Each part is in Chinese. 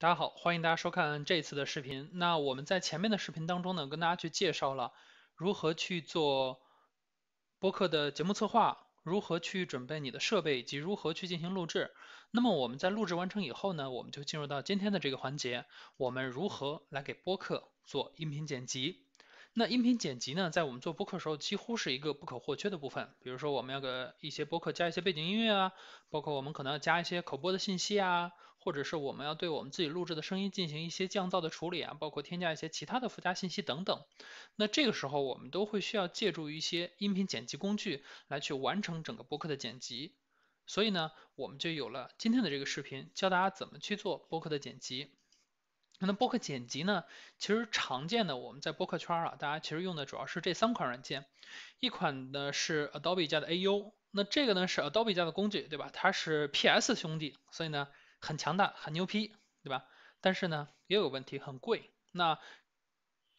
大家好，欢迎大家收看这次的视频。那我们在前面的视频当中呢，跟大家去介绍了如何去做播客的节目策划，如何去准备你的设备以及如何去进行录制。那么我们在录制完成以后呢，我们就进入到今天的这个环节，我们如何来给播客做音频剪辑？那音频剪辑呢，在我们做播客时候，几乎是一个不可或缺的部分。比如说我们要给一些播客加一些背景音乐啊，包括我们可能要加一些口播的信息啊。或者是我们要对我们自己录制的声音进行一些降噪的处理啊，包括添加一些其他的附加信息等等。那这个时候我们都会需要借助一些音频剪辑工具来去完成整个播客的剪辑。所以呢，我们就有了今天的这个视频，教大家怎么去做播客的剪辑。那播客剪辑呢，其实常见的我们在播客圈啊，大家其实用的主要是这三款软件，一款呢是 Adobe 家的 AU，那这个呢是 Adobe 家的工具，对吧？它是 PS 兄弟，所以呢。很强大，很牛批，对吧？但是呢，也有问题，很贵。那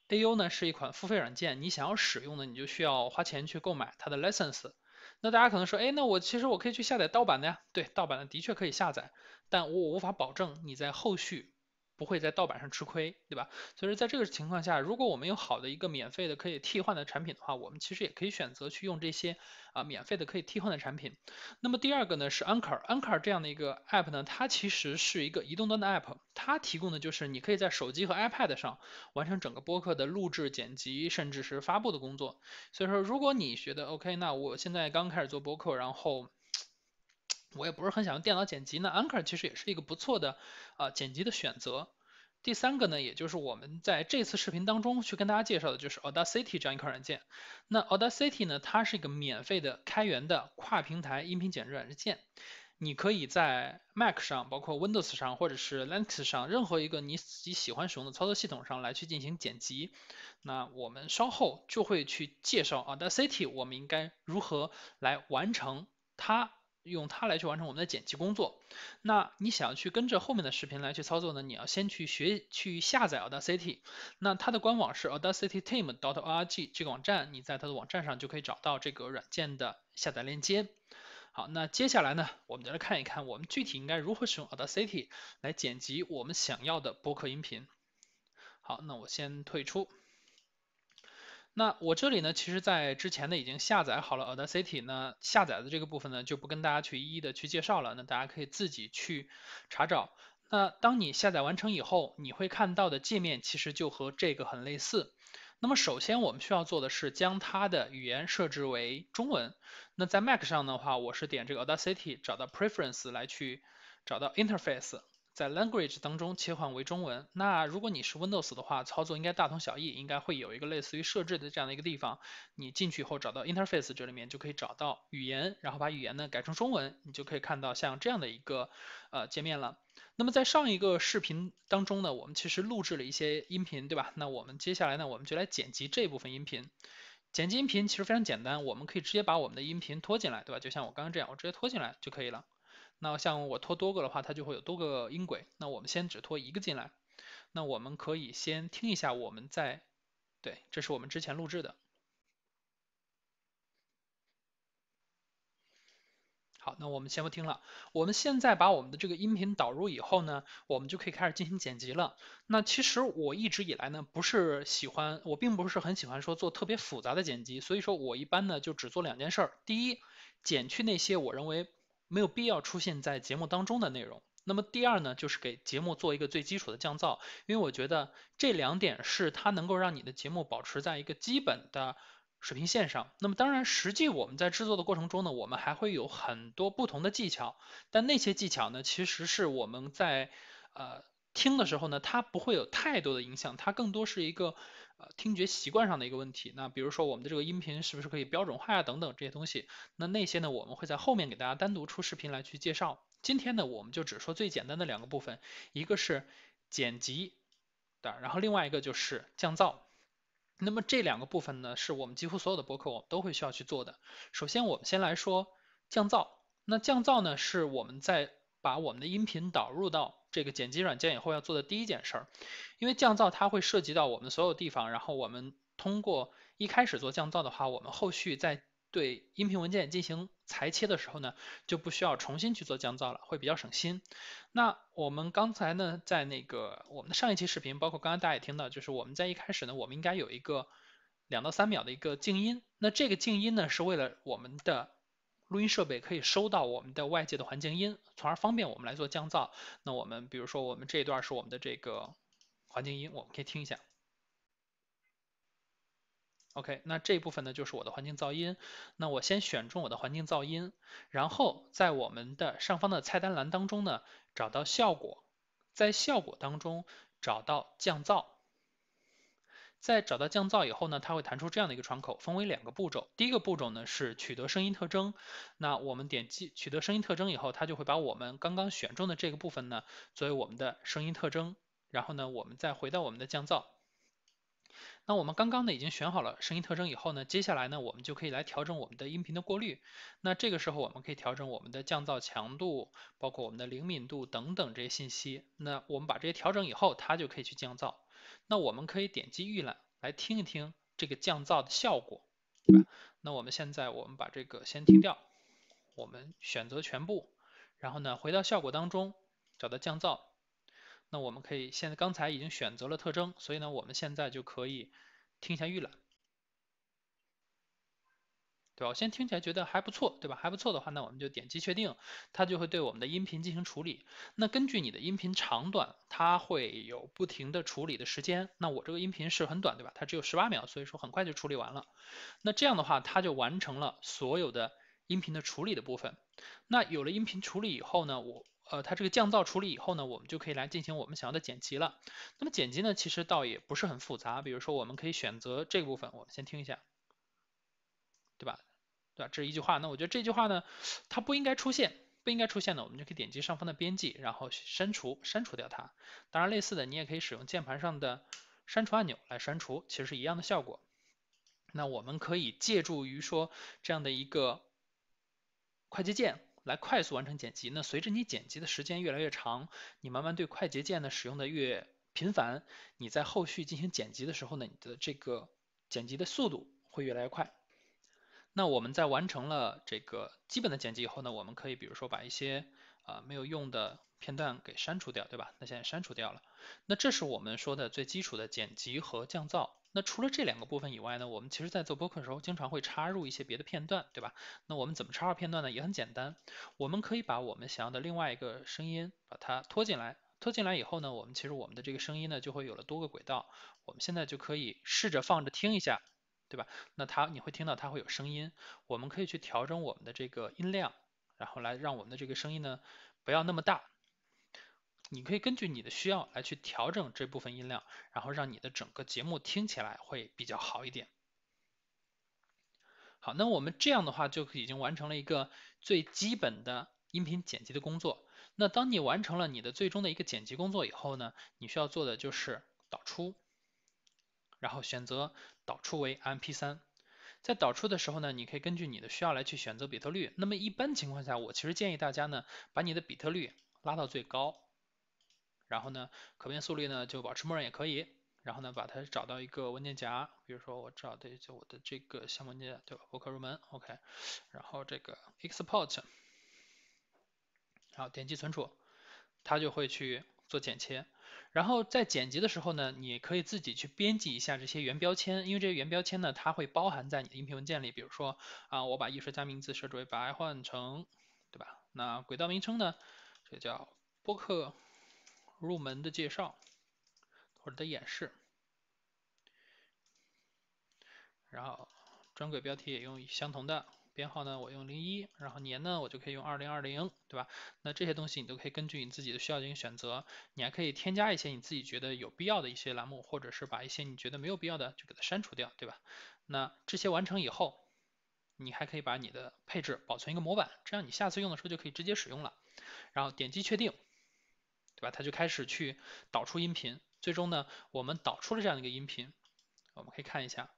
AU 呢，是一款付费软件，你想要使用的，你就需要花钱去购买它的 license。那大家可能说，哎，那我其实我可以去下载盗版的呀。对，盗版的的确可以下载，但我无法保证你在后续。不会在盗版上吃亏，对吧？所以说在这个情况下，如果我们有好的一个免费的可以替换的产品的话，我们其实也可以选择去用这些啊免费的可以替换的产品。那么第二个呢是 Anchor，Anchor 这样的一个 app 呢，它其实是一个移动端的 app，它提供的就是你可以在手机和 iPad 上完成整个播客的录制、剪辑，甚至是发布的工作。所以说，如果你觉得 OK，那我现在刚开始做播客，然后。我也不是很想用电脑剪辑，那 Anchor 其实也是一个不错的啊剪辑的选择。第三个呢，也就是我们在这次视频当中去跟大家介绍的就是 Audacity 这样一款软件。那 Audacity 呢，它是一个免费的开源的跨平台音频剪辑软件，你可以在 Mac 上、包括 Windows 上或者是 Linux 上任何一个你自己喜欢使用的操作系统上来去进行剪辑。那我们稍后就会去介绍 Audacity，我们应该如何来完成它。用它来去完成我们的剪辑工作。那你想要去跟着后面的视频来去操作呢？你要先去学去下载 Audacity。那它的官网是 audacityteam.org 这个网站，你在它的网站上就可以找到这个软件的下载链接。好，那接下来呢，我们就来看一看我们具体应该如何使用 Audacity 来剪辑我们想要的播客音频。好，那我先退出。那我这里呢，其实，在之前呢，已经下载好了 a u d a City 呢，下载的这个部分呢，就不跟大家去一一的去介绍了。那大家可以自己去查找。那当你下载完成以后，你会看到的界面其实就和这个很类似。那么，首先我们需要做的是将它的语言设置为中文。那在 Mac 上的话，我是点这个 a u d a City，找到 Preference 来去找到 Interface。在 Language 当中切换为中文。那如果你是 Windows 的话，操作应该大同小异，应该会有一个类似于设置的这样的一个地方。你进去以后找到 Interface，这里面就可以找到语言，然后把语言呢改成中文，你就可以看到像这样的一个呃界面了。那么在上一个视频当中呢，我们其实录制了一些音频，对吧？那我们接下来呢，我们就来剪辑这部分音频。剪辑音频其实非常简单，我们可以直接把我们的音频拖进来，对吧？就像我刚刚这样，我直接拖进来就可以了。那像我拖多个的话，它就会有多个音轨。那我们先只拖一个进来。那我们可以先听一下，我们在对，这是我们之前录制的。好，那我们先不听了。我们现在把我们的这个音频导入以后呢，我们就可以开始进行剪辑了。那其实我一直以来呢，不是喜欢，我并不是很喜欢说做特别复杂的剪辑，所以说我一般呢就只做两件事儿。第一，剪去那些我认为。没有必要出现在节目当中的内容。那么第二呢，就是给节目做一个最基础的降噪，因为我觉得这两点是它能够让你的节目保持在一个基本的水平线上。那么当然，实际我们在制作的过程中呢，我们还会有很多不同的技巧，但那些技巧呢，其实是我们在呃听的时候呢，它不会有太多的影响，它更多是一个。听觉习惯上的一个问题，那比如说我们的这个音频是不是可以标准化啊等等这些东西，那那些呢我们会在后面给大家单独出视频来去介绍。今天呢我们就只说最简单的两个部分，一个是剪辑，对，然后另外一个就是降噪。那么这两个部分呢是我们几乎所有的播客我们都会需要去做的。首先我们先来说降噪，那降噪呢是我们在把我们的音频导入到。这个剪辑软件以后要做的第一件事儿，因为降噪它会涉及到我们所有地方，然后我们通过一开始做降噪的话，我们后续在对音频文件进行裁切的时候呢，就不需要重新去做降噪了，会比较省心。那我们刚才呢，在那个我们的上一期视频，包括刚刚大家也听到，就是我们在一开始呢，我们应该有一个两到三秒的一个静音，那这个静音呢，是为了我们的。录音设备可以收到我们的外界的环境音，从而方便我们来做降噪。那我们比如说，我们这一段是我们的这个环境音，我们可以听一下。OK，那这一部分呢就是我的环境噪音。那我先选中我的环境噪音，然后在我们的上方的菜单栏当中呢，找到效果，在效果当中找到降噪。在找到降噪以后呢，它会弹出这样的一个窗口，分为两个步骤。第一个步骤呢是取得声音特征。那我们点击取得声音特征以后，它就会把我们刚刚选中的这个部分呢作为我们的声音特征。然后呢，我们再回到我们的降噪。那我们刚刚呢已经选好了声音特征以后呢，接下来呢我们就可以来调整我们的音频的过滤。那这个时候我们可以调整我们的降噪强度，包括我们的灵敏度等等这些信息。那我们把这些调整以后，它就可以去降噪。那我们可以点击预览来听一听这个降噪的效果，对吧？那我们现在我们把这个先停掉，我们选择全部，然后呢回到效果当中找到降噪，那我们可以现在刚才已经选择了特征，所以呢我们现在就可以听一下预览。表现听起来觉得还不错，对吧？还不错的话，那我们就点击确定，它就会对我们的音频进行处理。那根据你的音频长短，它会有不停的处理的时间。那我这个音频是很短，对吧？它只有十八秒，所以说很快就处理完了。那这样的话，它就完成了所有的音频的处理的部分。那有了音频处理以后呢，我呃，它这个降噪处理以后呢，我们就可以来进行我们想要的剪辑了。那么剪辑呢，其实倒也不是很复杂。比如说，我们可以选择这部分，我们先听一下，对吧？对吧？这是一句话。那我觉得这句话呢，它不应该出现，不应该出现呢，我们就可以点击上方的编辑，然后删除，删除掉它。当然，类似的你也可以使用键盘上的删除按钮来删除，其实是一样的效果。那我们可以借助于说这样的一个快捷键来快速完成剪辑。那随着你剪辑的时间越来越长，你慢慢对快捷键呢使用的越频繁，你在后续进行剪辑的时候呢，你的这个剪辑的速度会越来越快。那我们在完成了这个基本的剪辑以后呢，我们可以比如说把一些啊没有用的片段给删除掉，对吧？那现在删除掉了。那这是我们说的最基础的剪辑和降噪。那除了这两个部分以外呢，我们其实在做播客的时候经常会插入一些别的片段，对吧？那我们怎么插入片段呢？也很简单，我们可以把我们想要的另外一个声音把它拖进来。拖进来以后呢，我们其实我们的这个声音呢就会有了多个轨道。我们现在就可以试着放着听一下。对吧？那它你会听到它会有声音，我们可以去调整我们的这个音量，然后来让我们的这个声音呢不要那么大。你可以根据你的需要来去调整这部分音量，然后让你的整个节目听起来会比较好一点。好，那我们这样的话就已经完成了一个最基本的音频剪辑的工作。那当你完成了你的最终的一个剪辑工作以后呢，你需要做的就是导出。然后选择导出为 MP3，在导出的时候呢，你可以根据你的需要来去选择比特率。那么一般情况下，我其实建议大家呢，把你的比特率拉到最高，然后呢，可变速率呢就保持默认也可以。然后呢，把它找到一个文件夹，比如说我找的就我的这个项目文件，对吧？博客入门，OK。然后这个 Export，然后点击存储，它就会去做剪切。然后在剪辑的时候呢，你可以自己去编辑一下这些原标签，因为这些原标签呢，它会包含在你的音频文件里。比如说啊，我把艺术家名字设置为白幻成，对吧？那轨道名称呢，这叫播客入门的介绍或者的演示。然后专轨标题也用相同的。编号呢，我用零一，然后年呢，我就可以用二零二零，对吧？那这些东西你都可以根据你自己的需要进行选择，你还可以添加一些你自己觉得有必要的一些栏目，或者是把一些你觉得没有必要的就给它删除掉，对吧？那这些完成以后，你还可以把你的配置保存一个模板，这样你下次用的时候就可以直接使用了。然后点击确定，对吧？它就开始去导出音频，最终呢，我们导出了这样的一个音频，我们可以看一下。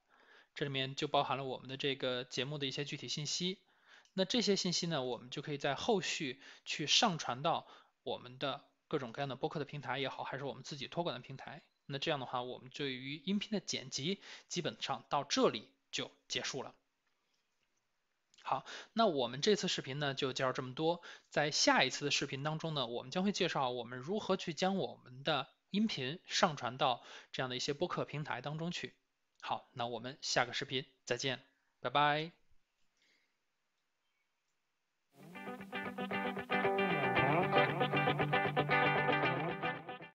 这里面就包含了我们的这个节目的一些具体信息，那这些信息呢，我们就可以在后续去上传到我们的各种各样的播客的平台也好，还是我们自己托管的平台，那这样的话，我们对于音频的剪辑基本上到这里就结束了。好，那我们这次视频呢就介绍这么多，在下一次的视频当中呢，我们将会介绍我们如何去将我们的音频上传到这样的一些播客平台当中去。好，那我们下个视频再见，拜拜。